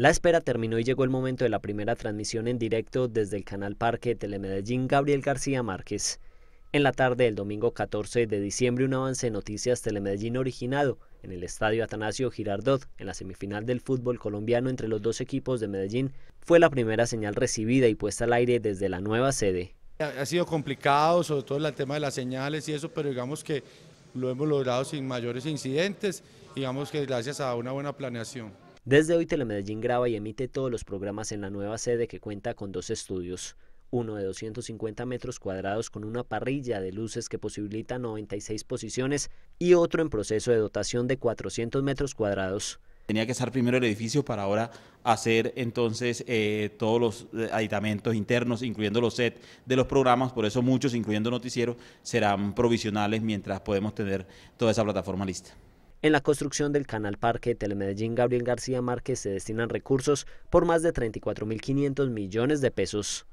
La espera terminó y llegó el momento de la primera transmisión en directo desde el canal Parque Telemedellín Gabriel García Márquez. En la tarde del domingo 14 de diciembre un avance de noticias Telemedellín originado en el estadio Atanasio Girardot en la semifinal del fútbol colombiano entre los dos equipos de Medellín fue la primera señal recibida y puesta al aire desde la nueva sede. Ha sido complicado, sobre todo el tema de las señales y eso, pero digamos que lo hemos logrado sin mayores incidentes, digamos que gracias a una buena planeación. Desde hoy Telemedellín graba y emite todos los programas en la nueva sede que cuenta con dos estudios, uno de 250 metros cuadrados con una parrilla de luces que posibilita 96 posiciones y otro en proceso de dotación de 400 metros cuadrados. Tenía que estar primero el edificio para ahora hacer entonces eh, todos los eh, aditamentos internos, incluyendo los set de los programas, por eso muchos, incluyendo noticiero, serán provisionales mientras podemos tener toda esa plataforma lista. En la construcción del Canal Parque Telemedellín Gabriel García Márquez se destinan recursos por más de 34.500 millones de pesos.